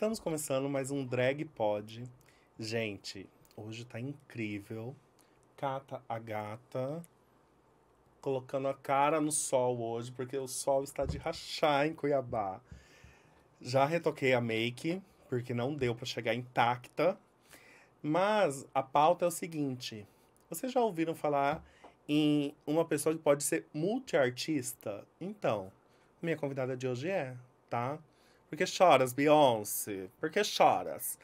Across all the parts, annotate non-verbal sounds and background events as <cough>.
Estamos começando mais um Drag Pod. Gente, hoje tá incrível. Cata a gata colocando a cara no sol hoje, porque o sol está de rachar em Cuiabá. Já retoquei a make, porque não deu para chegar intacta. Mas a pauta é o seguinte: vocês já ouviram falar em uma pessoa que pode ser multiartista? Então, minha convidada de hoje é, tá? Por que choras, Beyoncé? Por que choras?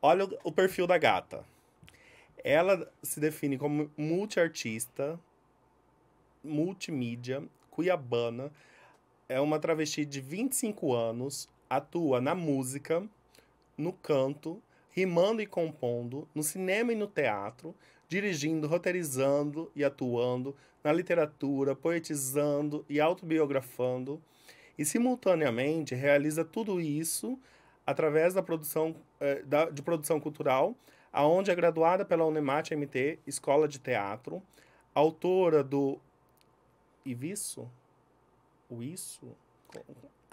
Olha o, o perfil da gata. Ela se define como multiartista, multimídia, cuiabana, é uma travesti de 25 anos, atua na música, no canto, rimando e compondo, no cinema e no teatro, dirigindo, roteirizando e atuando, na literatura, poetizando e autobiografando e, simultaneamente, realiza tudo isso através da produção, eh, da, de produção cultural, aonde é graduada pela Unemat MT, Escola de Teatro, autora do e isso O Isso?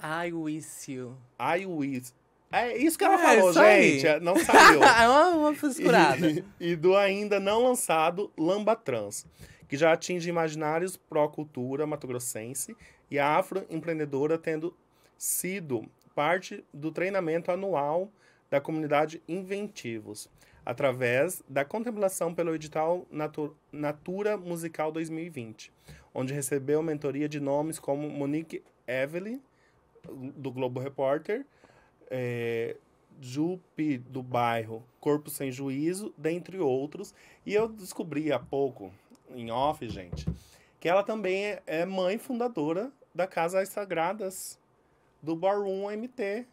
I Wish You. I Wish. É isso que ela é, falou, gente. Aí. É, não saiu. <laughs> é uma, uma frescurada. E, e, do ainda não lançado Lamba Trans, que já atinge imaginários pró-cultura matogrossense e a afroempreendedora tendo sido parte do treinamento anual da comunidade Inventivos, através da contemplação pelo edital Natura Musical 2020, onde recebeu mentoria de nomes como Monique Evelyn, do Globo Repórter, é, Jupe do bairro, Corpo Sem Juízo, dentre outros. E eu descobri há pouco, em off, gente, que ela também é, é mãe fundadora da Casa Sagradas, do Barroom MT.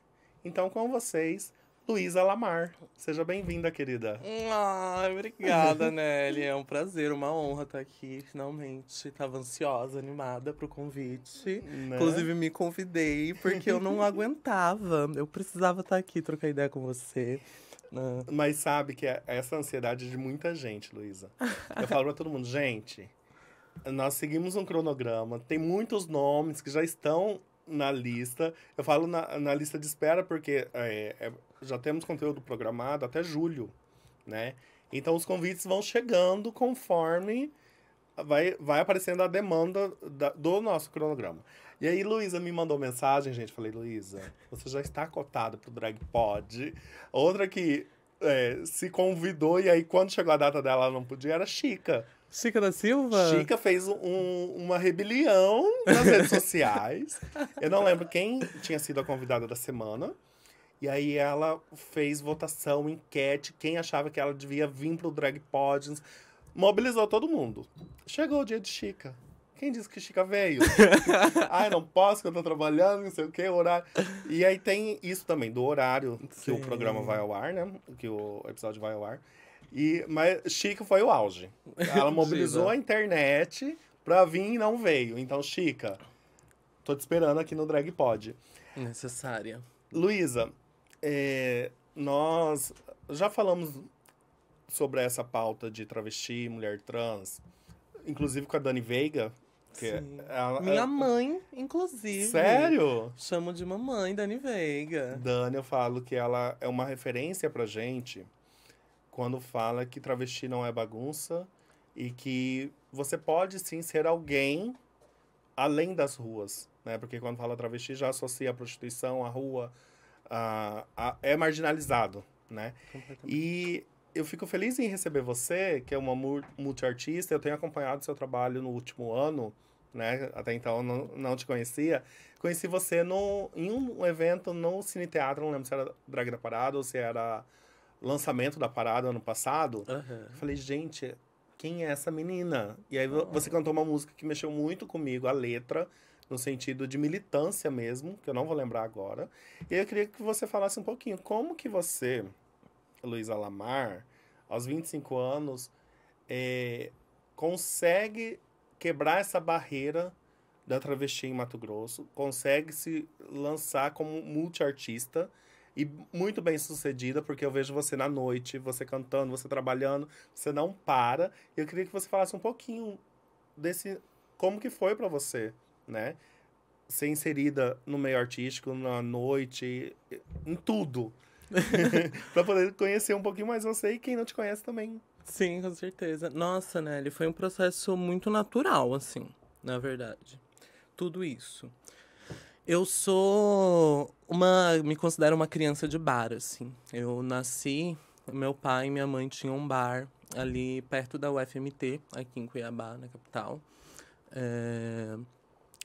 Então, com vocês, Luísa Lamar. Seja bem-vinda, querida. Ah, obrigada, Nelly. É um prazer, uma honra estar aqui, finalmente. Estava ansiosa, animada pro convite. Né? Inclusive, me convidei, porque eu não <laughs> aguentava. Eu precisava estar aqui, trocar ideia com você. Né? Mas sabe que é essa ansiedade de muita gente, Luísa. Eu falo pra todo mundo, gente nós seguimos um cronograma, tem muitos nomes que já estão na lista. Eu falo na, na lista de espera porque é, é, já temos conteúdo programado até julho, né? Então os convites vão chegando conforme vai, vai aparecendo a demanda da, do nosso cronograma. E aí, Luísa me mandou mensagem, gente. Falei, Luísa, você já está cotada pro Drag Pod. Outra que é, se convidou e aí, quando chegou a data dela, ela não podia, era Chica. Chica da Silva? Chica fez um, uma rebelião nas redes sociais. Eu não lembro quem tinha sido a convidada da semana. E aí ela fez votação, enquete, quem achava que ela devia vir pro Drag Pods. Mobilizou todo mundo. Chegou o dia de Chica. Quem disse que Chica veio? <laughs> Ai, não posso, que eu tô trabalhando, não sei o que, horário. E aí tem isso também, do horário que o programa vai ao ar, né? Que o episódio vai ao ar. E, mas Chica foi o auge. <laughs> Ela mobilizou né? a internet pra vir e não veio. Então, Chica, tô te esperando aqui no Drag Pod. Necessária. Luísa, é, nós já falamos sobre essa pauta de travesti, mulher trans, inclusive com a Dani Veiga. Que ela, é é Minha mãe, inclusive. Sério? Chamo de mamãe Dani Veiga. Dani, eu falo que ela é uma referência pra gente quando fala que travesti não é bagunça e que você pode sim ser alguém além das ruas, né? Porque quando fala travesti já associa a prostituição, a rua, a, a, é marginalizado, né? E eu fico feliz em receber você, que é uma multiartista. Eu tenho acompanhado seu trabalho no último ano, né? Até então não, não te conhecia. Conheci você no, em um evento no Cine Teatro, não lembro se era Drag da Parada ou se era lançamento da parada ano passado, uhum. eu falei, gente, quem é essa menina? E aí uhum. você cantou uma música que mexeu muito comigo, a letra, no sentido de militância mesmo, que eu não vou lembrar agora. E eu queria que você falasse um pouquinho como que você, Luísa Lamar, aos 25 anos, é, consegue quebrar essa barreira da travesti em Mato Grosso, consegue se lançar como multiartista artista e muito bem sucedida, porque eu vejo você na noite, você cantando, você trabalhando, você não para. Eu queria que você falasse um pouquinho desse como que foi para você, né? Ser inserida no meio artístico, na noite, em tudo. <laughs> <laughs> para poder conhecer um pouquinho mais você e quem não te conhece também. Sim, com certeza. Nossa, né? Ele foi um processo muito natural, assim, na verdade. Tudo isso. Eu sou uma. Me considero uma criança de bar, assim. Eu nasci, meu pai e minha mãe tinham um bar ali perto da UFMT, aqui em Cuiabá, na capital. É,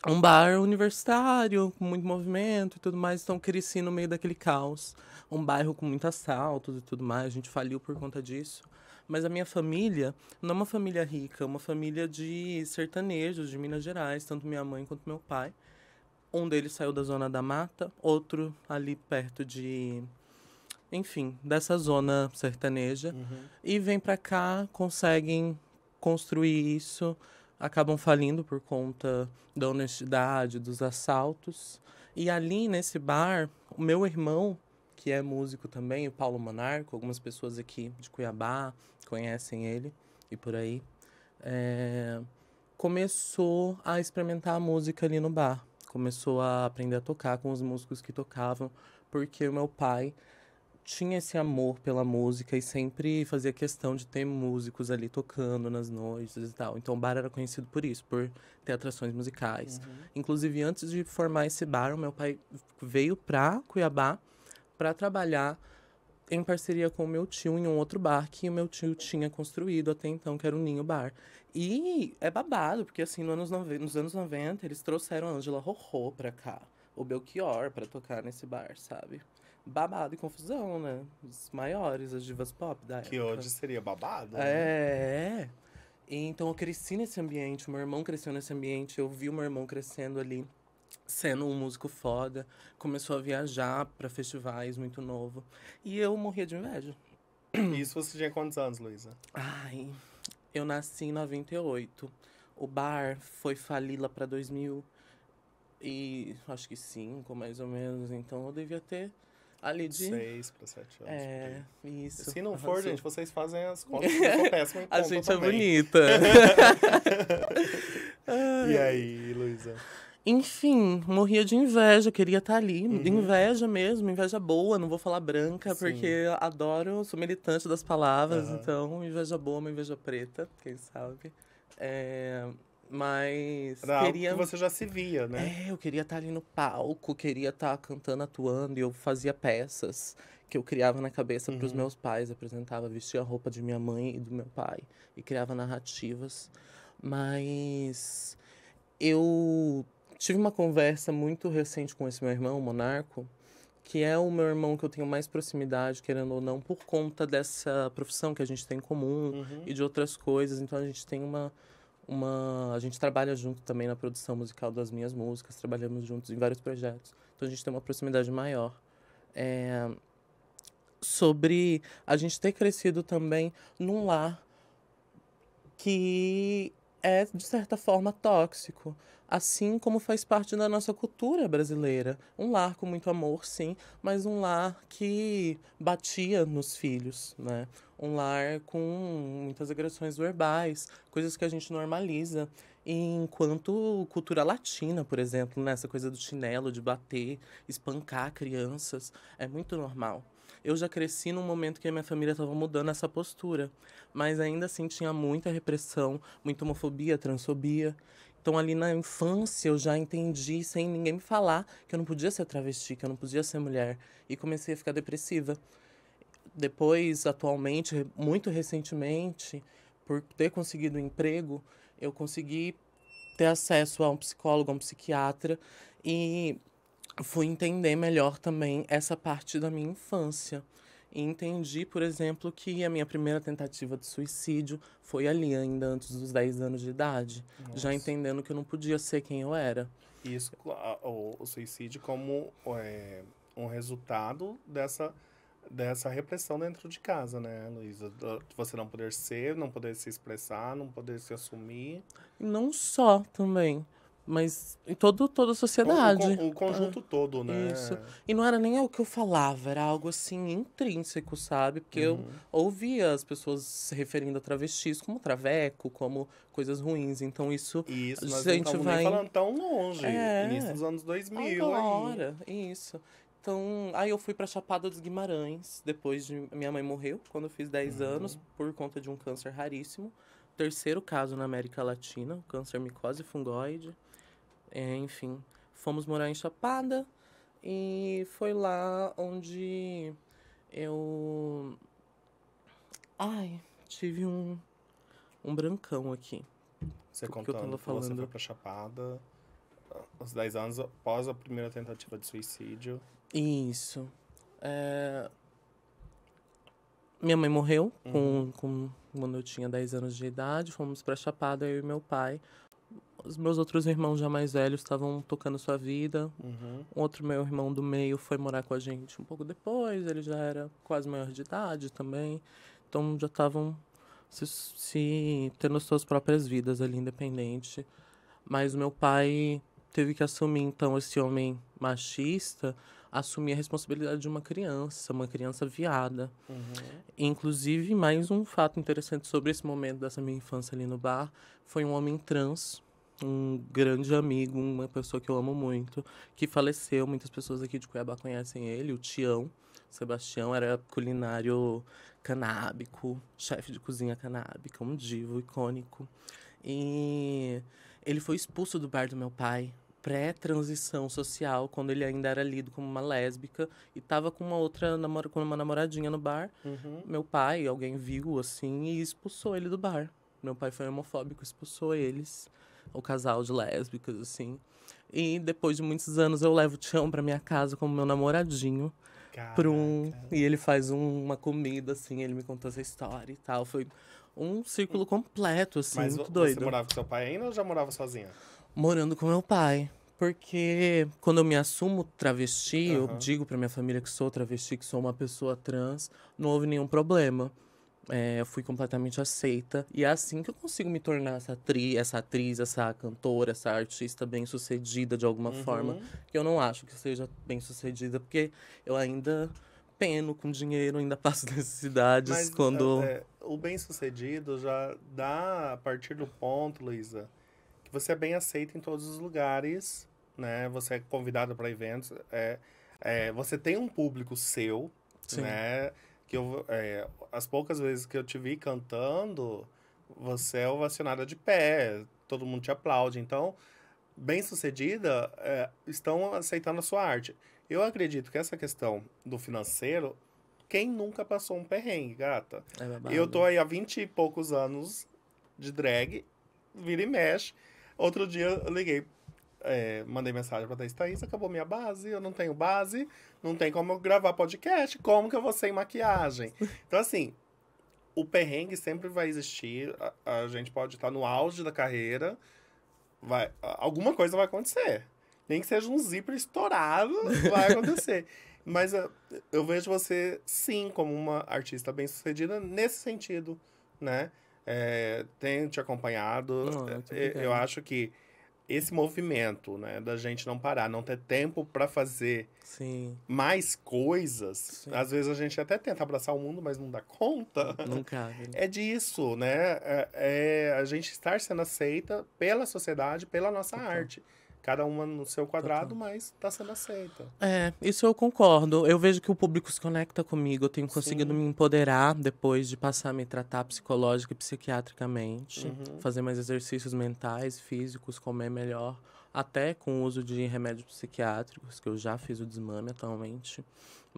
um bar universitário, com muito movimento e tudo mais, então cresci no meio daquele caos. Um bairro com muitos assalto e tudo mais, a gente faliu por conta disso. Mas a minha família não é uma família rica, é uma família de sertanejos de Minas Gerais, tanto minha mãe quanto meu pai. Um deles saiu da zona da mata, outro ali perto de. Enfim, dessa zona sertaneja. Uhum. E vem para cá, conseguem construir isso, acabam falindo por conta da honestidade, dos assaltos. E ali nesse bar, o meu irmão, que é músico também, o Paulo Monarco, algumas pessoas aqui de Cuiabá conhecem ele e por aí, é... começou a experimentar a música ali no bar começou a aprender a tocar com os músicos que tocavam, porque o meu pai tinha esse amor pela música e sempre fazia questão de ter músicos ali tocando nas noites e tal. Então o bar era conhecido por isso, por ter atrações musicais. Uhum. Inclusive, antes de formar esse bar, o meu pai veio para Cuiabá para trabalhar em parceria com o meu tio em um outro bar que o meu tio tinha construído até então, que era o Ninho Bar. E é babado, porque assim, anos nos anos 90, eles trouxeram a Angela Rorô pra cá, o Belchior, pra tocar nesse bar, sabe? Babado e confusão, né? Os maiores, as divas pop da época. Que hoje seria babado? Né? É. Então eu cresci nesse ambiente, meu irmão cresceu nesse ambiente, eu vi o meu irmão crescendo ali sendo um músico foda, começou a viajar para festivais muito novo. E eu morria de inveja. Isso você tinha quantos anos, Luísa? Ai, eu nasci em 98. O bar foi falir lá para 2000 e acho que 5, mais ou menos. Então eu devia ter ali de... 6 para 7 anos. É, porque... isso. Se não for, gente, vocês fazem as <laughs> contas, eu sou péssimo em A gente é também. é bonita. <laughs> <laughs> e aí, Luísa? Enfim, morria de inveja, queria estar tá ali. Uhum. Inveja mesmo, inveja boa, não vou falar branca, Sim. porque adoro, sou militante das palavras, uhum. então inveja boa, uma inveja preta, quem sabe. É, mas. Era queria... você já se via, né? É, eu queria estar tá ali no palco, queria estar tá cantando, atuando, e eu fazia peças que eu criava na cabeça uhum. para os meus pais, apresentava, vestia a roupa de minha mãe e do meu pai, e criava narrativas. Mas eu Tive uma conversa muito recente com esse meu irmão, o Monarco, que é o meu irmão que eu tenho mais proximidade, querendo ou não, por conta dessa profissão que a gente tem em comum uhum. e de outras coisas. Então a gente tem uma uma a gente trabalha junto também na produção musical das minhas músicas, trabalhamos juntos em vários projetos. Então a gente tem uma proximidade maior. É... sobre a gente ter crescido também num lar que é de certa forma tóxico assim como faz parte da nossa cultura brasileira. Um lar com muito amor, sim, mas um lar que batia nos filhos, né? Um lar com muitas agressões verbais, coisas que a gente normaliza. enquanto cultura latina, por exemplo, nessa né? coisa do chinelo, de bater, espancar crianças, é muito normal. Eu já cresci num momento que a minha família estava mudando essa postura, mas ainda assim tinha muita repressão, muita homofobia, transfobia. Então, ali na infância, eu já entendi, sem ninguém me falar, que eu não podia ser travesti, que eu não podia ser mulher. E comecei a ficar depressiva. Depois, atualmente, muito recentemente, por ter conseguido um emprego, eu consegui ter acesso a um psicólogo, a um psiquiatra e fui entender melhor também essa parte da minha infância. E entendi, por exemplo, que a minha primeira tentativa de suicídio foi ali, ainda antes dos 10 anos de idade. Nossa. Já entendendo que eu não podia ser quem eu era. Isso, o, suicídio como é, um resultado dessa, dessa repressão dentro de casa, né, Luísa? Você não poder ser, não poder se expressar, não poder se assumir. Não só também mas em todo, toda a sociedade. Um, um conjunto ah, todo, né? Isso. E não era nem o que eu falava, era algo assim intrínseco, sabe? Porque uhum. eu ouvia as pessoas se referindo a travestis como traveco, como coisas ruins. Então isso. Isso, a gente não vai falando tão longe. É, início dos anos 2000. Agora, aí. isso. Então, aí eu fui para Chapada dos Guimarães, depois de minha mãe morreu, quando eu fiz 10 uhum. anos, por conta de um câncer raríssimo. Terceiro caso na América Latina, câncer micose fungoide. É, enfim, fomos morar em Chapada e foi lá onde eu. Ai, tive um, um brancão aqui. Você contou que eu tava falando. você foi pra Chapada aos 10 anos após a primeira tentativa de suicídio. Isso. É... Minha mãe morreu uhum. com, com, quando eu tinha 10 anos de idade. Fomos pra Chapada, eu e meu pai os meus outros irmãos já mais velhos estavam tocando sua vida. Uhum. Outro meu irmão do meio foi morar com a gente um pouco depois, ele já era quase maior de idade também. Então já estavam se, se tendo suas próprias vidas ali, independente. Mas meu pai teve que assumir então esse homem machista assumir a responsabilidade de uma criança, uma criança viada. Uhum. Inclusive, mais um fato interessante sobre esse momento dessa minha infância ali no bar foi um homem trans, um grande amigo, uma pessoa que eu amo muito, que faleceu. Muitas pessoas aqui de Cuiabá conhecem ele, o Tião. Sebastião era culinário canábico, chefe de cozinha canábica, um divo icônico. E ele foi expulso do bar do meu pai pré-transição social, quando ele ainda era lido como uma lésbica e tava com uma outra namora, com uma namoradinha no bar. Uhum. Meu pai, alguém viu assim e expulsou ele do bar. Meu pai foi homofóbico, expulsou eles, o casal de lésbicas assim. E depois de muitos anos eu levo o Tião para minha casa como meu namoradinho. Caraca. Um, e ele faz um, uma comida assim, ele me contou essa história e tal. Foi um círculo completo assim, Mas muito doido. Mas você morava com seu pai ainda ou já morava sozinha? morando com meu pai. Porque quando eu me assumo travesti, uhum. eu digo para minha família que sou travesti, que sou uma pessoa trans, não houve nenhum problema. É, eu fui completamente aceita. E é assim que eu consigo me tornar essa atriz, essa, atriz, essa cantora, essa artista bem sucedida de alguma uhum. forma. Que eu não acho que seja bem sucedida, porque eu ainda peno com dinheiro, ainda <laughs> passo necessidades Mas, quando. É, é o bem sucedido já dá a partir do ponto, Luísa que você é bem aceito em todos os lugares, né? Você é convidado para eventos, é, é, você tem um público seu, Sim. né? Que eu, é, as poucas vezes que eu te vi cantando, você é ovacionada de pé, todo mundo te aplaude. Então, bem sucedida, é, estão aceitando a sua arte. Eu acredito que essa questão do financeiro, quem nunca passou um perrengue, gata? É eu tô aí há 20 e poucos anos de drag, vira e mexe. Outro dia eu liguei, é, mandei mensagem pra Thaís, Thaís, acabou minha base, eu não tenho base, não tem como eu gravar podcast, como que eu vou sem maquiagem? Então, assim, o perrengue sempre vai existir. A, a, gente pode estar no auge da carreira. Vai, alguma coisa vai acontecer. Nem que seja um zíper estourado, <laughs> vai acontecer. Mas eu, eu vejo você, sim, como uma artista bem-sucedida nesse sentido, né? é, tenho te acompanhado. Não, eu, é, é, eu acho que esse movimento, né, da gente não parar, não ter tempo para fazer Sim. mais coisas. Sim. Às vezes a gente até tenta abraçar o mundo, mas não dá conta. Não <laughs> né? É disso, né? É, é a gente estar sendo aceita pela sociedade, pela nossa okay. arte cada uma no seu quadrado, mas está sendo aceita. É, isso eu concordo. Eu vejo que o público se conecta comigo, eu tenho conseguido Sim. me empoderar depois de passar a me tratar psicológica e psiquiatricamente, uhum. fazer mais exercícios mentais, físicos, comer melhor, até com o uso de remédios psiquiátricos, que eu já fiz o desmame atualmente.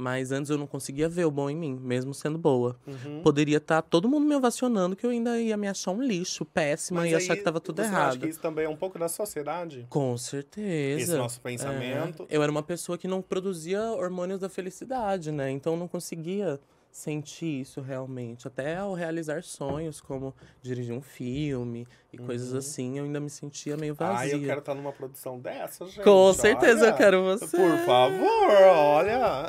Mas antes eu não conseguia ver o bom em mim, mesmo sendo boa. Uhum. Poderia estar tá todo mundo me ovacionando que eu ainda ia me achar um lixo, péssima, e achar que estava tudo você errado. Acha que isso também é um pouco da sociedade? Com certeza. Esse nosso pensamento. É. Eu era uma pessoa que não produzia hormônios da felicidade, né? Então eu não conseguia senti isso realmente. Até ao realizar sonhos, como dirigir um filme e uhum. coisas assim, eu ainda me sentia meio vazio. Ah, eu quero estar tá numa produção dessa, gente. Com certeza eu quero você. Por favor, olha.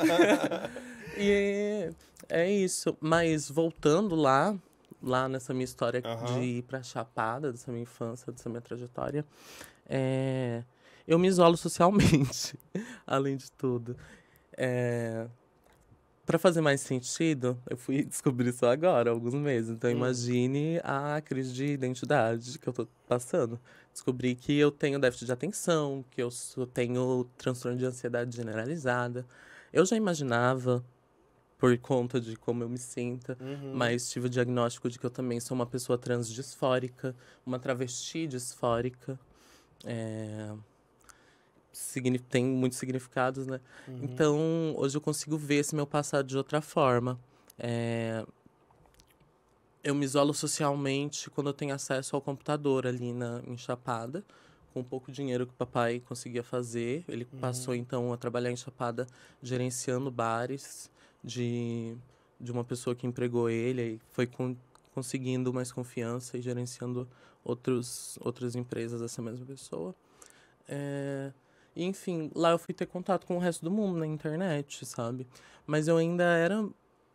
<laughs> e é isso. Mas voltando lá, lá nessa minha história uhum. de ir pra Chapada, dessa minha infância, dessa minha trajetória, é... eu me isolo socialmente, <laughs> além de tudo. É, para fazer mais sentido, eu fui <laughs> descobrir isso agora, alguns meses. Então, hum. imagine a crise de identidade que eu tô passando. Descobri que eu tenho déficit de atenção, que eu tenho transtorno de ansiedade generalizada. Eu já imaginava por conta de como eu me sinta, uhum. mas tive o diagnóstico de que eu também sou uma pessoa transdisfórica, uma travesti disfórica. É tem muitos significados, né? Uhum. Então, hoje eu consigo ver esse meu passado de outra forma. É... Eu me isolo socialmente quando eu tenho acesso ao computador ali na em Chapada, com pouco dinheiro que o papai conseguia fazer. Ele uhum. passou, então, a trabalhar em Chapada gerenciando bares de, de uma pessoa que empregou ele e foi com, conseguindo mais confiança e gerenciando outros, outras empresas dessa mesma pessoa. É enfim, lá eu fui ter contato com o resto do mundo na internet, sabe? Mas eu ainda era.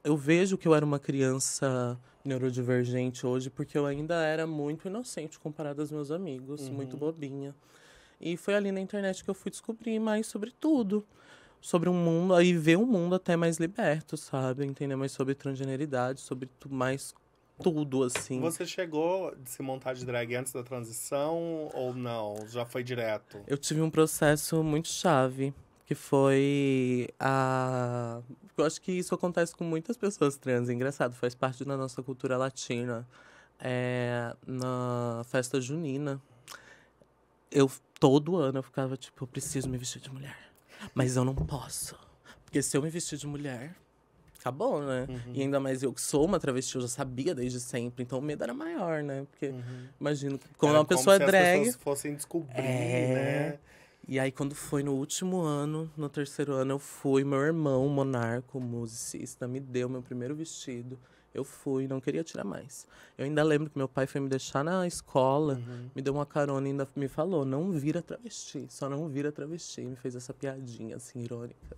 Eu vejo que eu era uma criança neurodivergente hoje, porque eu ainda era muito inocente comparado aos meus amigos, uhum. muito bobinha. E foi ali na internet que eu fui descobrir mais sobre tudo sobre um mundo, aí ver um mundo até mais liberto, sabe? Entender mais sobre transgeneridade, sobre mais tudo, assim. Você chegou a se montar de drag antes da transição ou não? Já foi direto? Eu tive um processo muito chave, que foi a. Eu acho que isso acontece com muitas pessoas trans, engraçado, faz parte da nossa cultura latina. É, na festa junina, eu todo ano eu ficava tipo, eu preciso me vestir de mulher, mas eu não posso. Porque se eu me vestir de mulher, acabou, tá né? Uhum. E ainda mais eu que sou uma travesti, eu já sabia desde sempre, então o medo era maior, né? Porque uhum. imagino quando era uma pessoa como é drag. Se as fossem descobrir, é... né? E aí, quando foi no último ano, no terceiro ano, eu fui. Meu irmão, monarco, musicista, me deu meu primeiro vestido. Eu fui, não queria tirar mais. Eu ainda lembro que meu pai foi me deixar na escola, uhum. me deu uma carona e ainda me falou: não vira travesti, só não vira travesti. E me fez essa piadinha, assim, irônica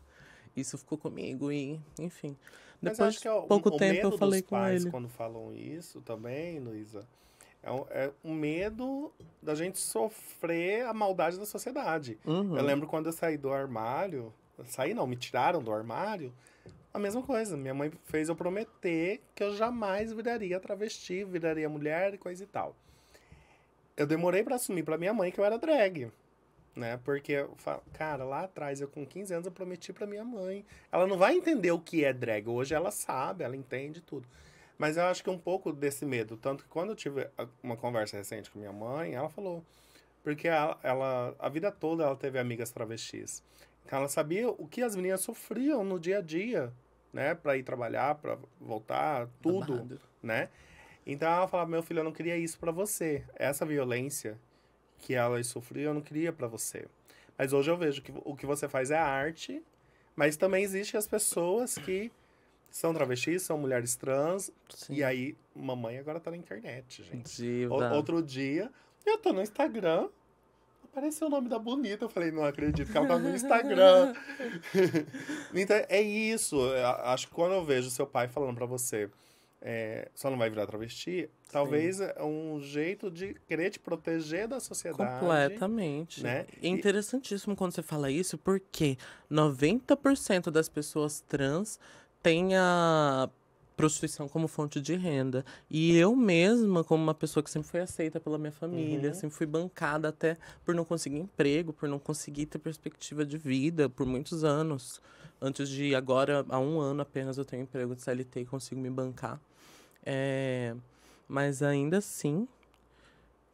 isso ficou comigo e, enfim. depois é de pouco o tempo eu falei com ele. quando falam isso também, Luísa, é um, é um medo da gente sofrer a maldade da sociedade. Uhum. Eu lembro quando eu saí do armário, saí não, me tiraram do armário, a mesma coisa. Minha mãe fez eu prometer que eu jamais viraria travesti, viraria mulher e coisa e tal. Eu demorei para assumir para minha mãe que eu era drag né? Porque, cara, lá atrás, eu com 15 anos, eu prometi para minha mãe. Ela não vai entender o que é drag. Hoje ela sabe, ela entende tudo. Mas eu acho que um pouco desse medo. Tanto que quando eu tive uma conversa recente com minha mãe, ela falou. Porque ela, ela a vida toda ela teve amigas travestis. Então ela sabia o que as meninas sofriam no dia a dia, né? Pra ir trabalhar, pra voltar, tudo, Amado. né? Então ela falava, meu filho, eu não queria isso para você. Essa violência que elas sofriam, eu não queria para você. Mas hoje eu vejo que o que você faz é arte, mas também existem as pessoas que são travestis, são mulheres trans. Sim. E aí, mamãe agora tá na internet, gente. O, outro dia, eu tô no Instagram, apareceu o nome da bonita. Eu falei, não acredito que ela tá no Instagram. <laughs> <laughs> então, é isso. Eu acho que quando eu vejo seu pai falando para você, é, só não vai virar travesti, talvez Sim. é um jeito de querer te proteger da sociedade. Completamente. Né? É interessantíssimo quando você fala isso, porque 90% das pessoas trans têm a prostituição como fonte de renda. E eu mesma, como uma pessoa que sempre foi aceita pela minha família, uhum. sempre fui bancada até por não conseguir emprego, por não conseguir ter perspectiva de vida por muitos anos. Antes de agora, há um ano apenas, eu tenho emprego de CLT e consigo me bancar. É, mas ainda assim.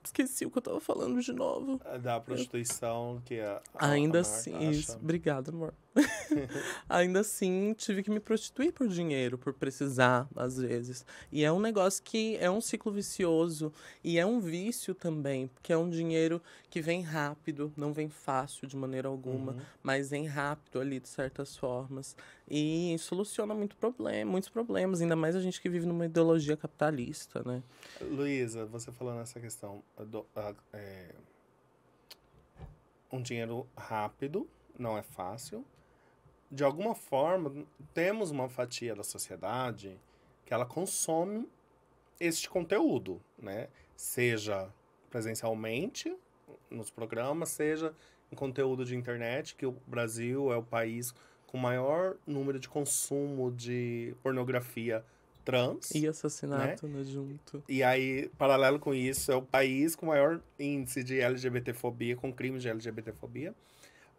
Esqueci o que eu tava falando de novo. É da prostituição que é a ainda a assim. Acha... Isso. Obrigado, amor. <laughs> Ainda assim, tive que me prostituir por dinheiro, por precisar, às vezes. E é um negócio que é um ciclo vicioso e é um vício também, porque é um dinheiro que vem rápido, não vem fácil de maneira alguma, uhum. mas vem rápido ali de certas formas. E soluciona muito problema, muitos problemas, ainda mais a gente que vive numa ideologia capitalista, né? Luísa, você falou nessa questão do, é um dinheiro rápido, não é fácil de alguma forma, temos uma fatia da sociedade que ela consome este conteúdo, né? Seja presencialmente nos programas, seja em conteúdo de internet, que o Brasil é o país com maior número de consumo de pornografia trans. E assassinato, né? né? junto. E aí, paralelo com isso, é o país com maior índice de LGBTfobia, com crimes de LGBTfobia. fobia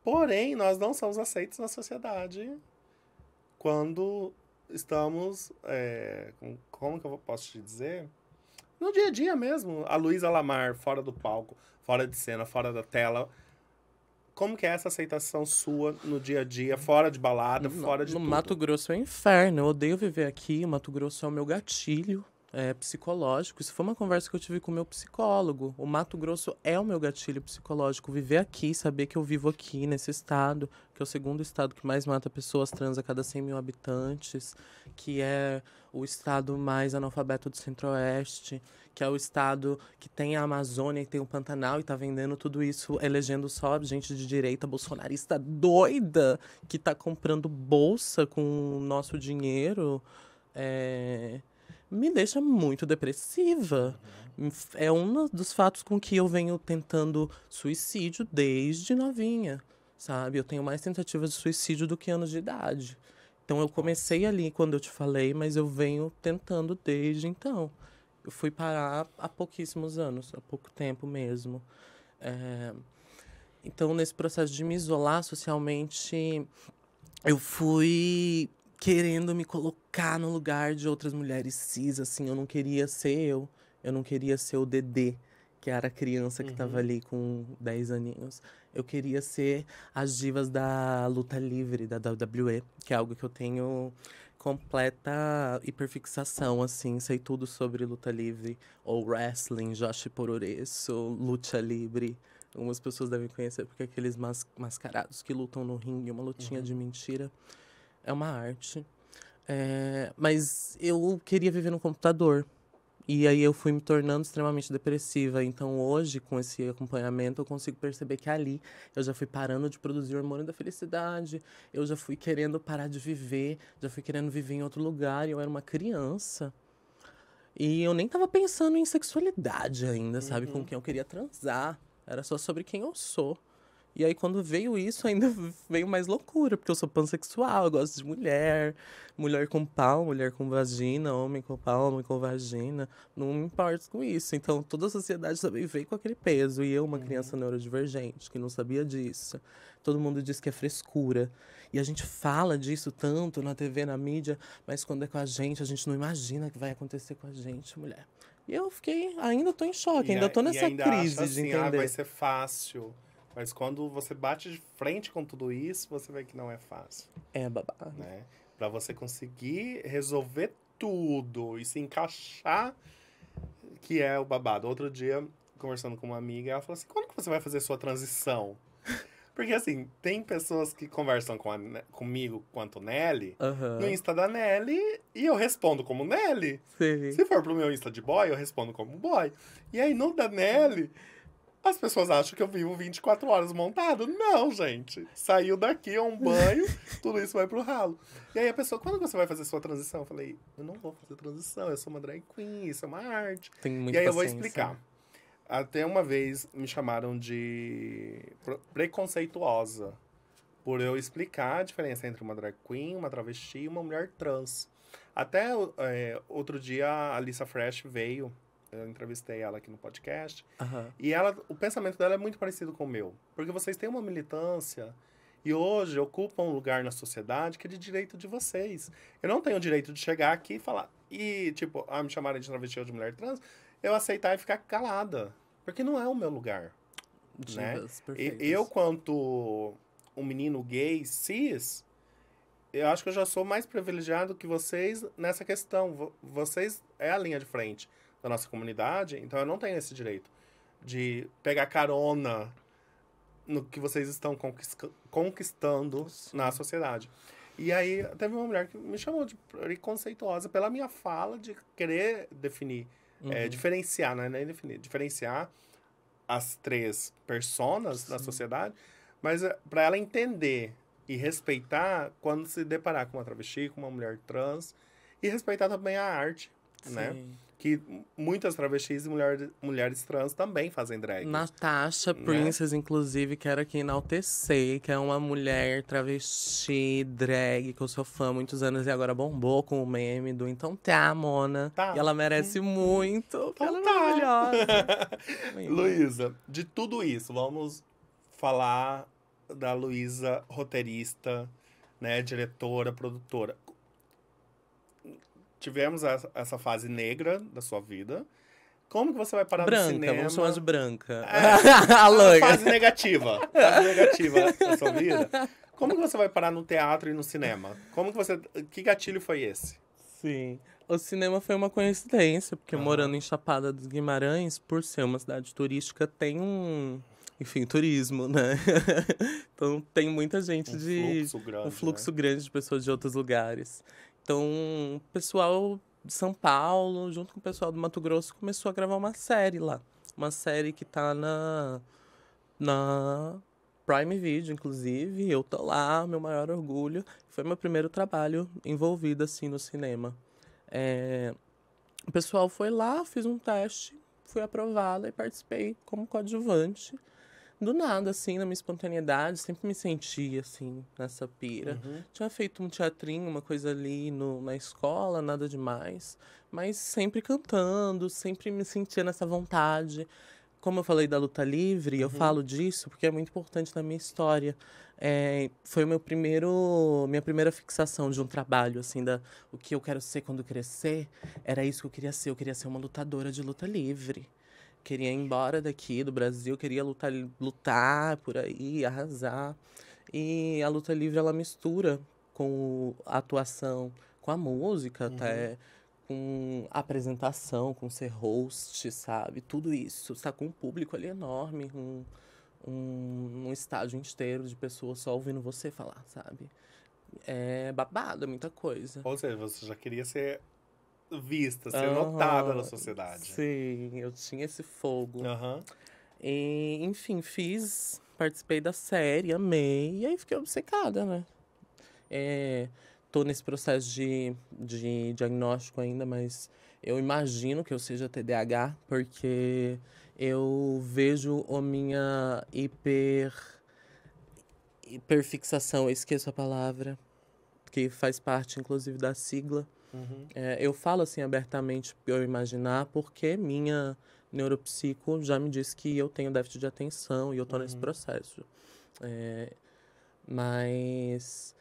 Porém, nós não somos aceitos na sociedade quando estamos. É, como que eu posso te dizer? No dia a dia mesmo. A Luísa Lamar, fora do palco, fora de cena, fora da tela. Como que é essa aceitação sua no dia a dia, fora de balada, no, fora de. No tudo? Mato Grosso é um inferno. Eu odeio viver aqui. Mato Grosso é o meu gatilho é, psicológico. Isso foi uma conversa que eu tive com o meu psicólogo. O Mato Grosso é o meu gatilho psicológico. Viver aqui, saber que eu vivo aqui, nesse estado, que é o segundo estado que mais mata pessoas trans a cada 100 mil habitantes, que é o estado mais analfabeto do Centro-Oeste, que é o estado que tem a Amazônia e tem o Pantanal e tá vendendo tudo isso, elegendo só gente de direita bolsonarista doida que tá comprando bolsa com o nosso dinheiro. É me deixa muito depressiva. Uhum. É um dos fatos com que eu venho tentando suicídio desde novinha, sabe? Eu tenho mais tentativas de suicídio do que anos de idade. Então eu comecei ali quando eu te falei, mas eu venho tentando desde então. Eu fui parar há pouquíssimos anos, há pouco tempo mesmo. É... Então nesse processo de me isolar socialmente, eu fui querendo me colocar no lugar de outras mulheres cis, assim, eu não queria ser eu, eu não queria ser o Dedê, que era a criança que estava uhum. ali com 10 aninhos. Eu queria ser as divas da luta livre, da WWE, que é algo que eu tenho completa hiperfixação, assim, sei tudo sobre luta livre, ou wrestling, Josh Pororesso, luta livre. Algumas pessoas devem conhecer porque é aqueles mas mascarados que lutam no ringue, uma lutinha uhum. de mentira é uma arte. É, mas eu queria viver no computador. E aí eu fui me tornando extremamente depressiva. Então hoje, com esse acompanhamento, eu consigo perceber que ali eu já fui parando de produzir o hormônio da felicidade, eu já fui querendo parar de viver, já fui querendo viver em outro lugar, e eu era uma criança. E eu nem tava pensando em sexualidade ainda, sabe? Uhum. Com quem eu queria transar. Era só sobre quem eu sou. E aí, quando veio isso, <laughs> ainda veio mais loucura, porque eu sou pansexual, eu gosto de mulher, mulher com pau, mulher com vagina, homem com pau, homem com vagina, não me importo com isso. Então, toda a sociedade também veio com aquele peso, e eu, uma uhum. criança neurodivergente, que não sabia disso. Todo mundo diz que é frescura. E a gente fala disso tanto na TV, na mídia, mas quando é com a gente, a gente não imagina que vai acontecer com a gente, mulher. E eu fiquei, ainda tô em choque, e ainda estou tô nessa crise assim, de entender. Ah, vai ser fácil mas quando você bate de frente com tudo isso, você vê que não é fácil. É babado. Né? Para você conseguir resolver tudo e se encaixar, que é o babado. Outro dia, conversando com uma amiga, ela falou assim: quando que você vai fazer sua transição? <laughs> Porque assim, tem pessoas que conversam com a, comigo quanto Nelly uhum. no Insta da Nelly e eu respondo como Nelly. Sim. Se for pro meu Insta de boy, eu respondo como boy. E aí no da Nelly, as pessoas acham que eu vivo 24 horas montado. Não, gente. Saiu daqui, é um banho, <laughs> tudo isso vai pro ralo. E aí a pessoa, quando você vai fazer sua transição? Eu falei, eu não vou fazer transição, eu sou uma drag queen, isso é uma arte. Tem muita E aí paciência. eu vou explicar. Até uma vez me chamaram de preconceituosa por eu explicar a diferença entre uma drag queen, uma travesti e uma mulher trans. Até é, outro dia a Alissa Fresh veio eu entrevistei ela aqui no podcast. Uhum. E ela, o pensamento dela é muito parecido com o meu. Porque vocês têm uma militância e hoje ocupam um lugar na sociedade que é de direito de vocês. Eu não tenho o direito de chegar aqui e falar. E, tipo, ah, me chamarem de travesti ou de mulher trans, eu aceitar e ficar calada. Porque não é o meu lugar. Divas, né? E, eu, quanto um menino gay, cis, eu acho que eu já sou mais privilegiado que vocês nessa questão. Vocês é a linha de frente da nossa comunidade, então eu não tenho esse direito de pegar carona no que vocês estão conquistando na sociedade. E aí teve uma mulher que me chamou de preconceituosa pela minha fala de querer definir, eh, uhum. é, diferenciar, não é nem definir, diferenciar as três personas Sim. da sociedade, mas eh, para ela entender e respeitar quando se deparar com uma travesti, com uma mulher trans, e respeitar também a arte, né? Sim. né? Que muitas travestis e mulher, mulheres trans também fazem drag. Natasha né? Princess, inclusive, quero aqui enaltecer, que é uma mulher travesti, drag, que eu sou fã há muitos anos e agora bombou com o meme do Então tá, Mona. Tá. E ela merece uhum. muito, então, ela é tá. maravilhosa. <laughs> Luísa, de tudo isso, vamos falar da Luísa, roteirista, né, diretora, produtora tivemos essa fase negra da sua vida. Como que você vai parar branca, no cinema? Branca, vamos chamar branca. É, <laughs> a Fase negativa. Fase negativa da sua vida. Como que você vai parar no teatro e no cinema? Como que você... Que gatilho foi esse? Sim. O cinema foi uma coincidência, porque ah. morando em Chapada dos Guimarães, por ser uma cidade turística, tem um enfim, turismo, né? <laughs> então tem muita gente um de. Fluxo grande, um fluxo né? grande de pessoas de outros lugares. Então, o pessoal de São Paulo, junto com o pessoal do Mato Grosso, começou a gravar uma série lá. Uma série que tá na, na Prime Video, inclusive. Eu tô lá, meu maior orgulho. Foi meu primeiro trabalho envolvido, assim, no cinema. É... O pessoal foi lá, fiz um teste, fui aprovada e participei como coadjuvante do nada, assim, na minha espontaneidade, sempre me sentia, assim, nessa pira. Uhum. Tinha feito um teatrinho, uma coisa ali no, na escola, nada demais. Mas sempre cantando, sempre me sentia nessa vontade. Como eu falei da luta livre, uhum. eu falo disso porque é muito importante na minha história. É, foi o meu primeiro, minha primeira fixação de um trabalho, assim, da o que eu quero ser quando crescer. Era isso que eu queria ser. Eu queria ser uma lutadora de luta livre queria ir embora daqui do Brasil, queria lutar, lutar por aí, arrasar. E a luta livre ela mistura com a atuação, com a música, uhum. até com apresentação, com ser host, sabe? Tudo isso. Está com um público ali enorme, um, um, um estádio inteiro de pessoas só ouvindo você falar, sabe? É babado, é muita coisa. Ou seja, você já queria ser vista, ser uhum, assim, notada na sociedade. Sim, eu tinha esse fogo. Uhum. E, enfim, fiz, participei da série, amei, e aí fiquei obcecada, né? É, tô nesse processo de, de diagnóstico ainda, mas eu imagino que eu seja TDAH, porque eu vejo a minha hiper hiperfixação, eu esqueço a palavra, que faz parte inclusive da sigla. Uhum. É, eu falo assim abertamente eu imaginar porque minha neuropsico já me disse que eu tenho déficit de atenção e eu estou uhum. nesse processo. É, mas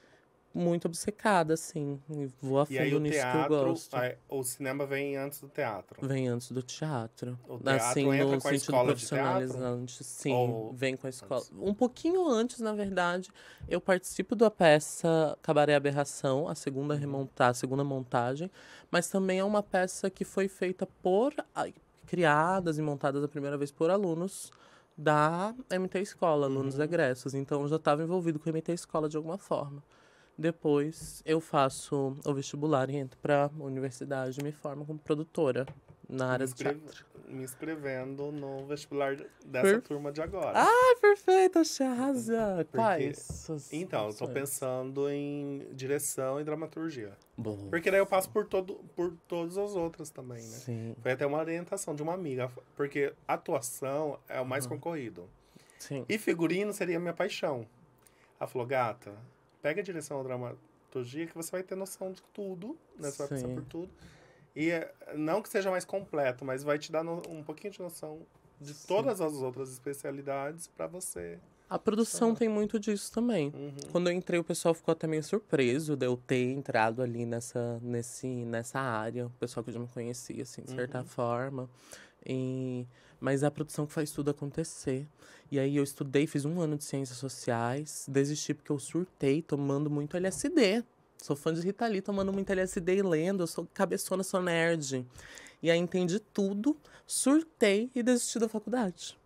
muito obcecada, assim. vou a fundo e aí, nisso teatro, que eu gosto. Aí, o cinema vem antes do teatro. Vem antes do teatro. O assim, teatro assim, entra no com a escola profissionalizante, de sim. Ou... Vem com a escola. Antes. Um pouquinho antes, na verdade, eu participo da peça Cabaré Aberração, a segunda uhum. remontar, a segunda montagem, mas também é uma peça que foi feita por criadas e montadas a primeira vez por alunos da MT Escola, alunos uhum. egressos. Então eu já estava envolvido com a MT Escola de alguma forma. Depois eu faço o vestibular e entro para universidade e me formo como produtora na área de teatro. Me inscrevendo no vestibular dessa turma de agora. Ah, perfeito, Chaza! Quais? Porque... Então, eu tô pensando em direção e dramaturgia. Bom. Porque daí eu passo por, todo, por todas as outras também, né? Sim. Foi até uma orientação de uma amiga, porque atuação é o mais uhum. concorrido. Sim. E figurino seria minha paixão. Ela falou, gata, pega a direção da dramaturgia que você vai ter noção de tudo, né? Você vai passar por tudo. E eh, não que seja mais completo, mas vai te dar no, um pouquinho de noção de todas as outras especialidades para você. A produção tem muito disso também. Uhum. Quando eu entrei, o pessoal ficou até meio surpreso de eu ter entrado ali nessa, nesse, nessa área. O pessoal que já me conhecia, assim, de certa uhum. forma. E mas é a produção que faz tudo acontecer. E aí eu estudei, fiz um ano de ciências sociais, desisti porque eu surtei tomando muito LSD. Sou fã de Rita Lee, tomando muito LSD e lendo, eu sou cabeçona, sou nerd. E aí entendi tudo, surtei e desisti da faculdade.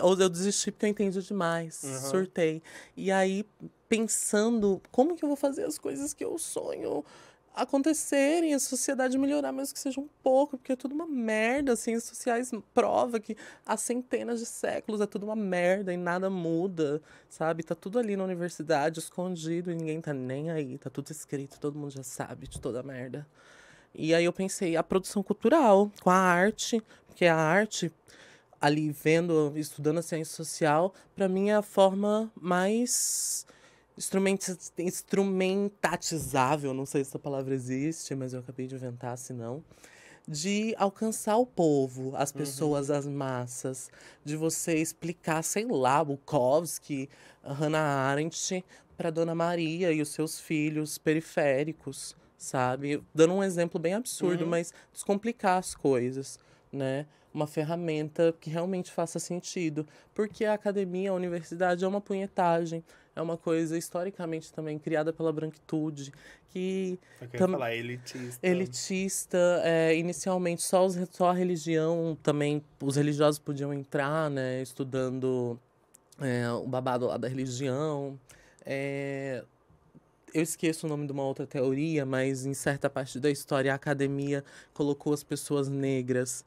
Ou eu desisti porque eu entendi demais, uhum. surtei. E aí, pensando, como que eu vou fazer as coisas que eu sonho? acontecerem, a sociedade melhorar, mesmo que seja um pouco, porque é tudo uma merda. Assim, as sociais prova que há centenas de séculos é tudo uma merda e nada muda, sabe? Tá tudo ali na universidade, escondido, e ninguém tá nem aí, tá tudo escrito, todo mundo já sabe de toda a merda. E aí eu pensei, a produção cultural, com a arte, porque a arte ali vendo, estudando a ciência social, para mim é a forma mais instrumentatizável, não sei se essa palavra existe, mas eu acabei de inventar, se não, de alcançar o povo, as uhum. pessoas, uhum. as massas, de você explicar, sei lá, Bukowski, Hannah Arendt para Dona Maria e os seus filhos periféricos, sabe? Dando um exemplo bem absurdo, uhum. mas descomplicar as coisas, né? uma ferramenta que realmente faça sentido, porque a academia, a universidade é uma punhetagem, é uma coisa historicamente também criada pela branquitude, que... Tam... falar, é elitista. Elitista, é, inicialmente só, os, só a religião também, os religiosos podiam entrar, né, estudando é, o babado lá da religião, é, eu esqueço o nome de uma outra teoria, mas em certa parte da história a academia colocou as pessoas negras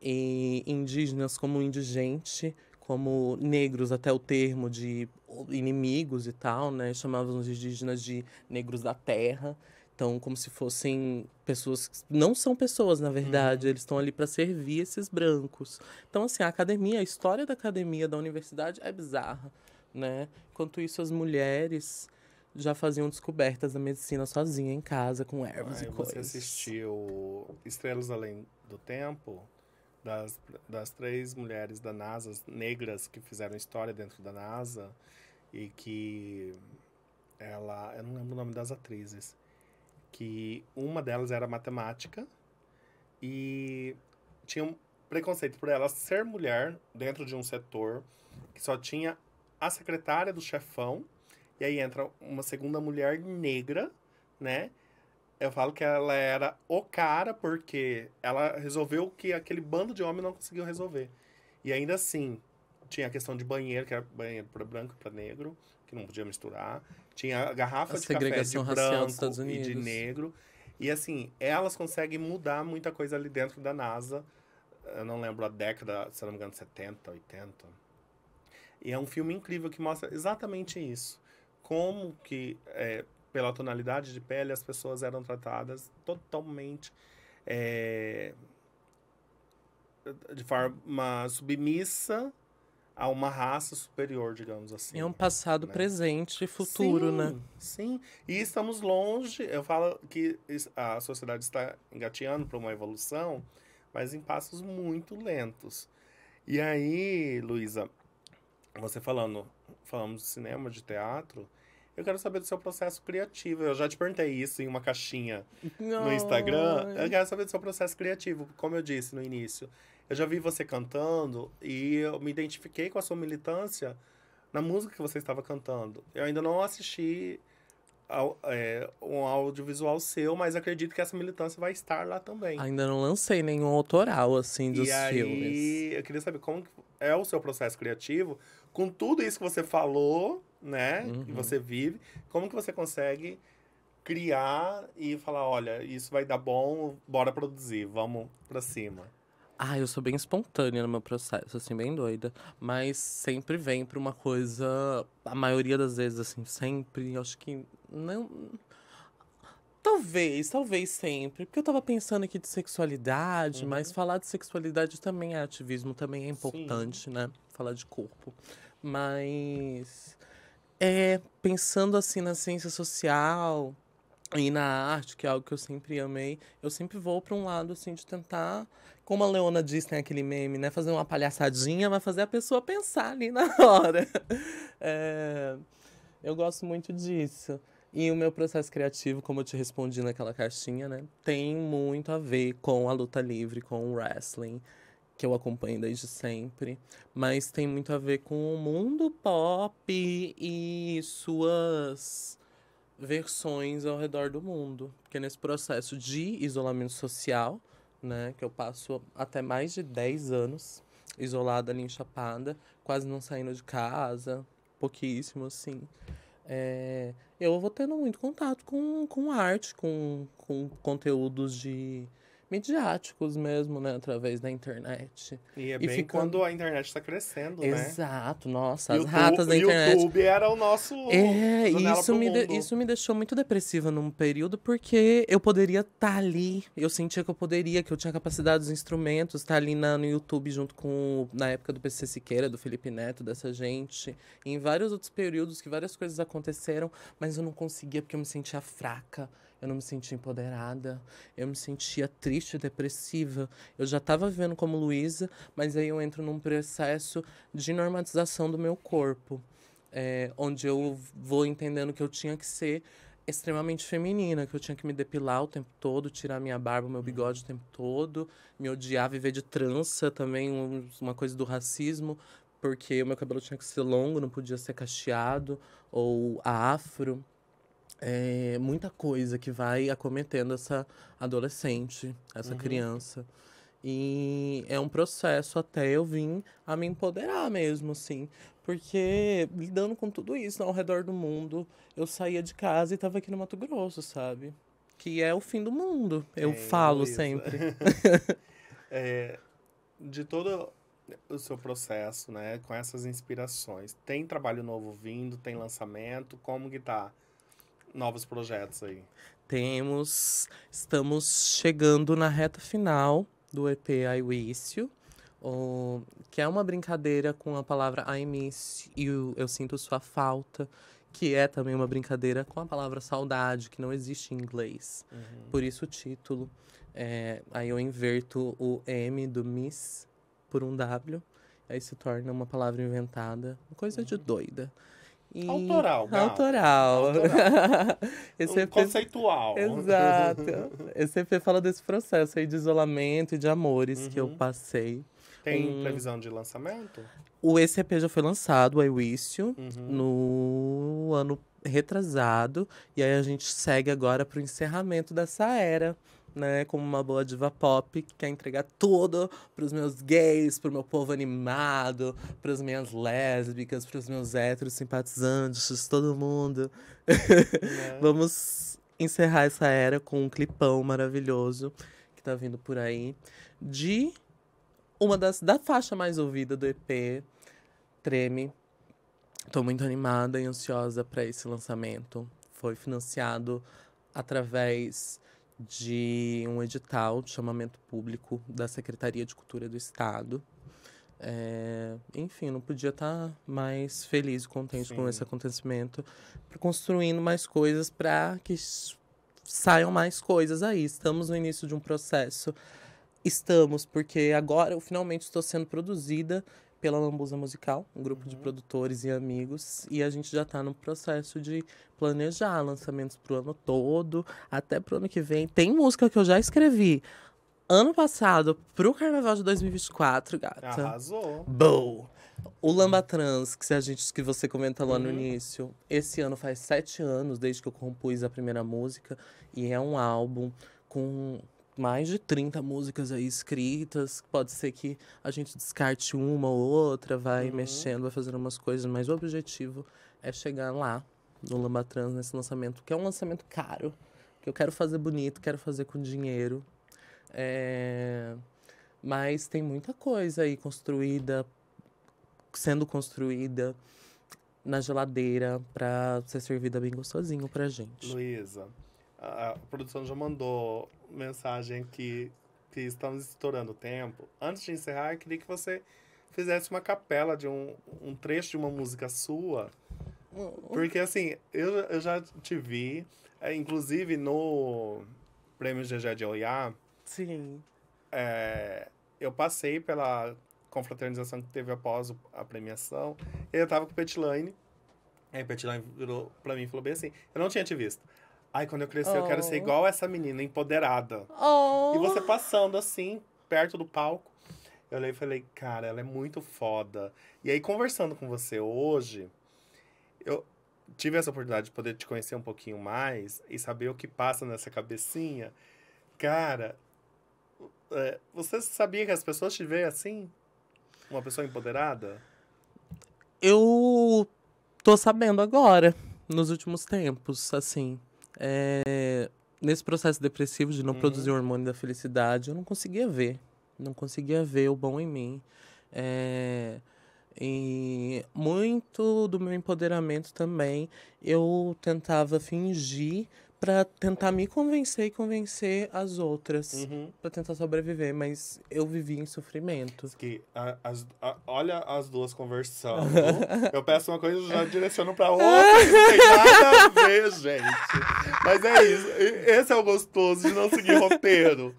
e indígenas como indigente, como negros até o termo de inimigos e tal, né? Chamavam os indígenas de negros da terra. Então, como se fossem pessoas que não são pessoas, na verdade, uhum. eles estão ali para servir esses brancos. Então, assim, a academia, a história da academia, da universidade é bizarra, né? Enquanto isso, as mulheres já faziam descobertas da medicina sozinha em casa, com ervas e coisas. Você assistiu Estrelas Além do Tempo? Das, das três mulheres da NASA, negras, que fizeram história dentro da NASA e que ela, eu não lembro o nome das atrizes, que uma delas era matemática e tinha um preconceito por ela ser mulher dentro de um setor que só tinha a secretária do chefão e aí entra uma segunda mulher negra, né? Eu falo que ela era o cara porque ela resolveu o que aquele bando de homem não conseguiu resolver. E ainda assim, tinha a questão de banheiro, que era banheiro para branco para negro, que não podia misturar. Tinha a garrafa a de café de branco e de negro. E assim, elas conseguem mudar muita coisa ali dentro da NASA. Eu não lembro a década, se não me engano, 70, 80. E é um filme incrível que mostra exatamente isso. Como que, é, pela tonalidade de pele, as pessoas eram tratadas totalmente é, de forma submissa a uma raça superior, digamos assim. É um passado, né? presente e futuro, né? sim, né? Sim, e estamos longe. Eu falo que a sociedade está engateando para uma evolução, mas em passos muito lentos. E aí, Luísa, você falando, falamos de cinema, de teatro, eu quero saber do seu processo criativo. Eu já te perguntei isso em uma caixinha no Instagram. Eu quero saber do seu processo criativo. Como eu disse no início, eu já vi você cantando e eu me identifiquei com a sua militância na música que você estava cantando. Eu ainda não assisti ao, é, um audiovisual seu, mas acredito que essa militância vai estar lá também. Ainda não lancei nenhum autoral, assim, dos e aí, filmes. E eu queria saber como é o seu processo criativo, com tudo isso que você falou, né, uhum. que você vive, como que você consegue criar e falar, olha, isso vai dar bom, bora produzir, vamos pra cima. Ah, eu sou bem espontânea no meu processo, assim, bem doida. Mas sempre vem pra uma coisa. A maioria das vezes, assim, sempre. Acho que. Não. Talvez, talvez sempre. Porque eu tava pensando aqui de sexualidade, uhum. mas falar de sexualidade também é ativismo, também é importante, Sim. né? Falar de corpo. Mas. É, pensando assim na ciência social e na arte, que é algo que eu sempre amei, eu sempre vou para um lado assim de tentar como a Leona diz, tem aquele meme, né? Fazer uma palhaçadinha vai fazer a pessoa pensar ali na <laughs> hora. É, eu gosto muito disso. E o meu processo criativo, como eu te respondi naquela caixinha, né? Tem muito a ver com a luta livre, com o wrestling, que eu acompanho desde sempre. Mas tem muito a ver com o mundo pop e suas versões ao redor do mundo. Porque nesse processo de isolamento social, né? Que eu passo até mais de 10 anos isolada ali, em Chapada, quase não saindo de casa, pouquíssimo, assim. É, eu vou tendo muito contato com, com arte, com, com conteúdos de midiáticos mesmo, né? Através da internet. E é e bem ficando... quando a internet está crescendo, né? Exato, nossa, YouTube, as ratas da internet. O YouTube era o nosso. É, isso me, de... isso me deixou muito depressiva num período, porque eu poderia estar tá ali. Eu sentia que eu poderia, que eu tinha capacidade dos instrumentos, estar tá ali na, no YouTube junto com. Na época do PC Siqueira, do Felipe Neto, dessa gente. E em vários outros períodos que várias coisas aconteceram, mas eu não conseguia porque eu me sentia fraca eu não me sentia empoderada, eu me sentia triste, depressiva. Eu já estava vivendo como Luísa, mas aí eu entro num processo de normatização do meu corpo, é, onde eu vou entendendo que eu tinha que ser extremamente feminina, que eu tinha que me depilar o tempo todo, tirar minha barba, meu bigode o tempo todo, me odiar, viver de trança também, um, uma coisa do racismo, porque o meu cabelo tinha que ser longo, não podia ser cacheado ou afro é, muita coisa que vai acometendo essa adolescente, essa uhum. criança. E é um processo até eu vir a me empoderar mesmo, assim. Porque lidando com tudo isso ao redor do mundo, eu saía de casa e estava aqui no Mato Grosso, sabe? Que é o fim do mundo, eu é, falo isso. sempre. <laughs> é, de todo o seu processo, né, com essas inspirações, tem trabalho novo vindo, tem lançamento, como que tá? novos projetos aí? Temos. Estamos chegando na reta final do EP I Wish You, que é uma brincadeira com a palavra I miss e eu sinto sua falta, que é também uma brincadeira com a palavra saudade, que não existe em inglês. Uhum. Por isso o título. É, aí eu inverto o M do miss por um W, aí se torna uma palavra inventada, coisa uhum. de doida. E... Autoral, Galo. Autoral. Autoral. <laughs> É conceitual. Exato. <laughs> esse é EP fala desse processo aí de isolamento e de amores uhum. que eu uhum. passei. Tem um... previsão de lançamento? O esse EP já foi lançado, o Iwício, uhum. no ano retrasado. E aí a gente segue agora para o encerramento dessa era né? Como uma boa diva pop que quer entregar tudo pros meus gays, pro meu povo animado, pras minhas lésbicas, pros meus héteros simpatizantes, todo mundo. É. <laughs> Vamos encerrar essa era com um clipão maravilhoso que tá vindo por aí de uma das da faixa mais ouvida do EP Treme. Tô muito animada e ansiosa para esse lançamento. Foi financiado através de um edital de chamamento público da Secretaria de Cultura do Estado. É, enfim, não podia estar mais feliz e contente Sim. com esse acontecimento, construindo mais coisas para que saiam mais coisas aí. Estamos no início de um processo. Estamos, porque agora eu finalmente estou sendo produzida pela Lambuza Musical, um grupo uhum. de produtores e amigos, e a gente já está no processo de planejar lançamentos pro ano todo, até pro ano que vem. Tem música que eu já escrevi ano passado pro carnaval de 2024, gata. Arrasou. Boom. O Lamba Trans, que a gente que você comentou lá uhum. no início, esse ano faz sete anos desde que eu compus a primeira música e é um álbum com mais de 30 músicas aí escritas. Pode ser que a gente descarte uma ou outra, vai uhum. mexendo, vai fazendo umas coisas, mas o objetivo é chegar lá no Lamba Trans, nesse lançamento, que é um lançamento caro, que eu quero fazer bonito, quero fazer com dinheiro. É... Mas tem muita coisa aí construída, sendo construída na geladeira para ser servida bem gostosinho pra gente. Luísa, a produção já mandou mensagem que, que estamos estourando o tempo. Antes de encerrar, eu queria que você fizesse uma capela de um, um trecho de uma música sua. Uhum. Porque, assim, eu, eu já te vi, é, inclusive no Prêmio GG de Oiá. Sim. É, eu passei pela confraternização que teve após a premiação. Eu tava com Petlane. Aí Petlane virou pra mim e falou bem assim: Eu não tinha te visto. Ai, quando eu crescer, oh. eu quero ser oh. igual essa menina, empoderada. Oh. E você oh. passando assim, perto do palco. Eu olhei e falei, cara, ela é muito foda. E aí, conversando com você hoje, eu tive essa oportunidade de poder te conhecer um pouquinho mais e saber o que passa nessa cabecinha. Cara, é, você sabia que as pessoas te veem assim? Uma pessoa empoderada? Eu tô sabendo agora, nos últimos tempos, assim é, nesse processo depressivo de não uhum. produzir o hormônio da felicidade, eu não conseguia ver. Não conseguia ver o bom em mim. É, e muito do meu empoderamento também, eu tentava fingir para tentar me convencer e convencer as outras uhum. para tentar sobreviver, mas eu vivi em sofrimento. Que a, as, a, olha as duas conversando. <laughs> eu peço uma coisa e já <laughs> direciono para outra, não tem nada a ver, gente. Mas é isso. Esse é o gostoso de não seguir roteiro.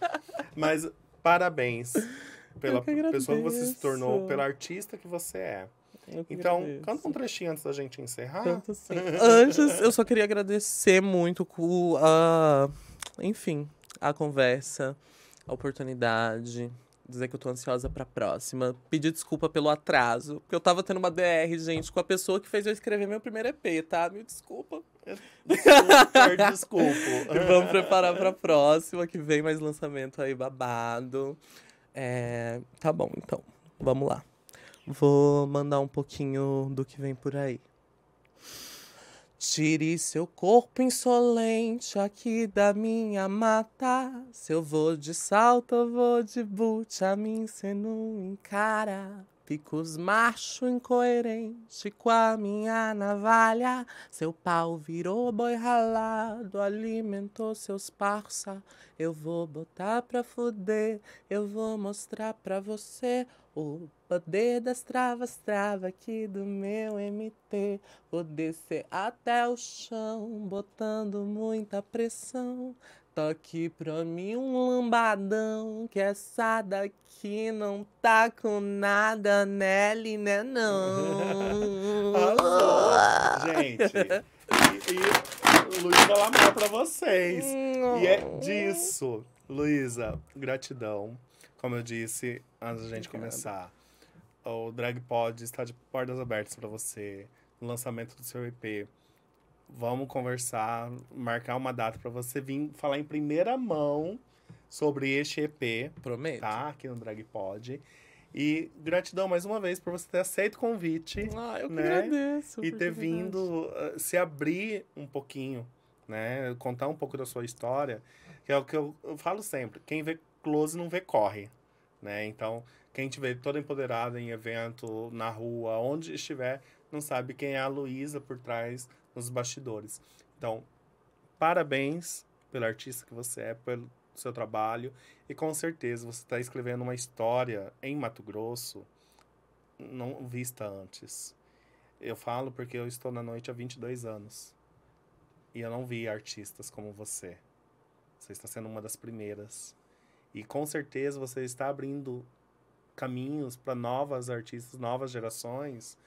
Mas parabéns pela que pessoa que você se tornou, pela artista que você é então, agradeço. canta um trechinho antes da gente encerrar. Canto sim. <laughs> antes, eu só queria agradecer muito com a. Enfim, a conversa, a oportunidade. Dizer que eu tô ansiosa pra próxima. Pedir desculpa pelo atraso. Porque eu tava tendo uma DR, gente, com a pessoa que fez eu escrever meu primeiro EP, tá? Me desculpa. É, <laughs> desculpa. e vamos preparar pra próxima, que vem mais lançamento aí babado. É... Tá bom, então. Vamos lá. Vou mandar um pouquinho do que vem por aí. Tire seu corpo insolente aqui da minha mata. Se eu vou de salto, eu vou de boot, a mim cê não encara. Picos macho incoerente com a minha navalha. Seu pau virou boi ralado, alimentou seus parça. Eu vou botar pra fuder, eu vou mostrar pra você o poder das travas trava aqui do meu MT. Vou descer até o chão, botando muita pressão. Toque pra mim um lambadão, que essa daqui não tá com nada nele, né não. <laughs> Gente, e, e o Luiz vai lá pra vocês. E é hum. disso, Luísa, gratidão como eu disse antes da gente começar, o Drag Pod está de portas abertas para você lançamento do seu EP. Vamos conversar, marcar uma data para você vir falar em primeira mão sobre este EP. Prometo. Tá? Aqui no Drag Pod. E gratidão mais uma vez por você ter aceito o convite. Ah, eu né? agradeço. E ter vindo uh, se abrir um pouquinho, né? Contar um pouco da sua história, que é o que eu, eu falo sempre. Quem vê close não vê corre, né? Então, quem tiver toda empoderada em evento, na rua, onde estiver, não sabe quem é a Luísa por trás nos bastidores. Então, parabéns pelo artista que você é, pelo seu trabalho e com certeza você está escrevendo uma história em Mato Grosso não vista antes. Eu falo porque eu estou na noite há 22 anos e eu não vi artistas como você. Você está sendo uma das primeiras. E com certeza você está abrindo caminhos para novas artistas, novas gerações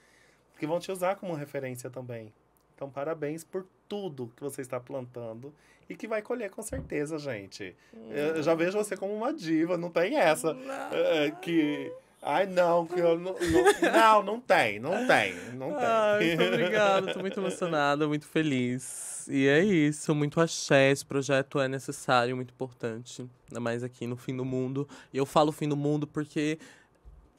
que vão te usar como referência também. Então, parabéns por tudo que você está plantando e que vai colher com certeza, gente. Hum. Eu já vejo você como uma diva, não tem essa não. Eh, que Ai, não, que eu não, não, não, não tem, não tem, não tem. Ai, ah, muito obrigada, tô muito emocionada, muito feliz. E é isso, muito axé, esse projeto é necessário, muito importante. Ainda mais aqui no fim do mundo. E eu falo fim do mundo porque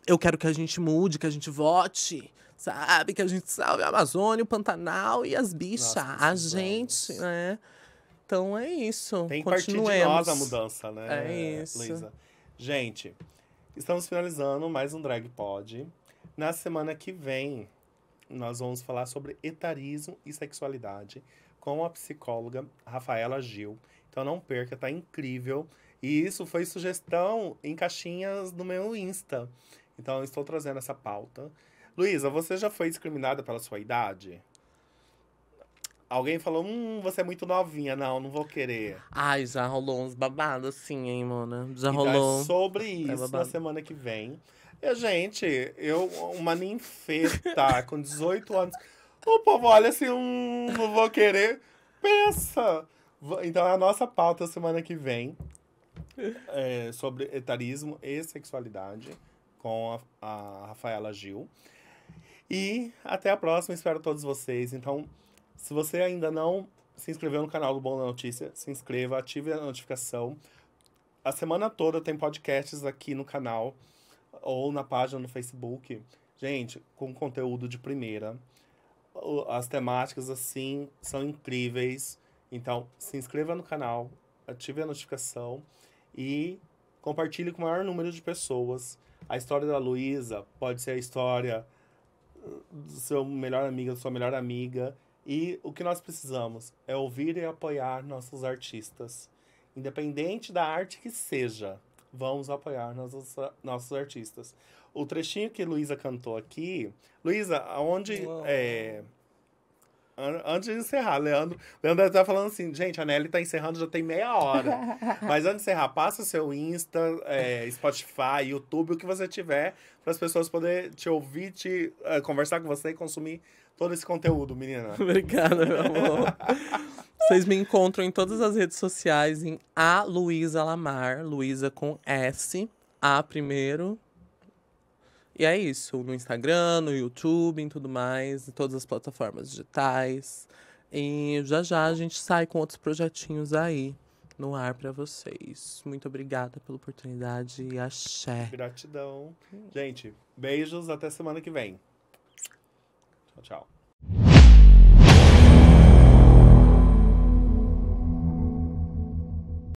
eu quero que a gente mude, que a gente vote, sabe? Que a gente salve a Amazônia, o Pantanal e as bichas, a gente, vamos. né? Então é isso. Tem que partir de nós a mudança, né? É isso. Luísa. Gente, Estamos finalizando mais um Drag Pod. Na semana que vem, nós vamos falar sobre etarismo e sexualidade com a psicóloga Rafaela Gil. Então não perca, tá incrível. E isso foi sugestão em caixinhas do meu Insta. Então estou trazendo essa pauta. Luísa, você já foi discriminada pela sua idade? Alguém falou, hum, você é muito novinha. Não, não vou querer. Ai, já rolou uns babados assim, hein, mano. Já então, rolou. É sobre tá isso é na semana que vem. E, gente, eu, uma ninfeta <laughs> com 18 anos. O povo olha assim, hum, não vou querer. Pensa! Então, a nossa pauta semana que vem é sobre etarismo e sexualidade com a, a Rafaela Gil. E até a próxima, espero todos vocês. Então, se você ainda não se inscreveu no canal do Bom da Notícia, se inscreva, ative a notificação. A semana toda tem podcasts aqui no canal ou na página no Facebook. Gente, com conteúdo de primeira. As temáticas, assim, são incríveis. Então, se inscreva no canal, ative a notificação e compartilhe com o maior número de pessoas. A história da Luísa pode ser a história uh, do seu melhor amigo, da sua melhor amiga e o que nós precisamos é ouvir e apoiar nossos artistas. Independente da arte que seja, vamos apoiar nossos, nossos artistas. O trechinho que Luísa cantou aqui. Luísa, onde. É, antes de encerrar, Leandro, Leandro tá falando assim, gente, a Nelly tá encerrando já tem meia hora. <laughs> Mas antes de encerrar, passa seu Insta, é, Spotify, YouTube, o que você tiver, para as pessoas poderem te ouvir, te é, conversar com você e consumir todo esse conteúdo, menina. <laughs> Obrigada, meu amor. <laughs> Vocês me encontram em todas as redes sociais em a Luísa Lamar, Luísa com S, A primeiro, e é isso, no Instagram, no YouTube e tudo mais, em todas as plataformas digitais. E já já a gente sai com outros projetinhos aí no ar para vocês. Muito obrigada pela oportunidade e axé. Gratidão. Gente, beijos, até semana que vem. Tchau, tchau.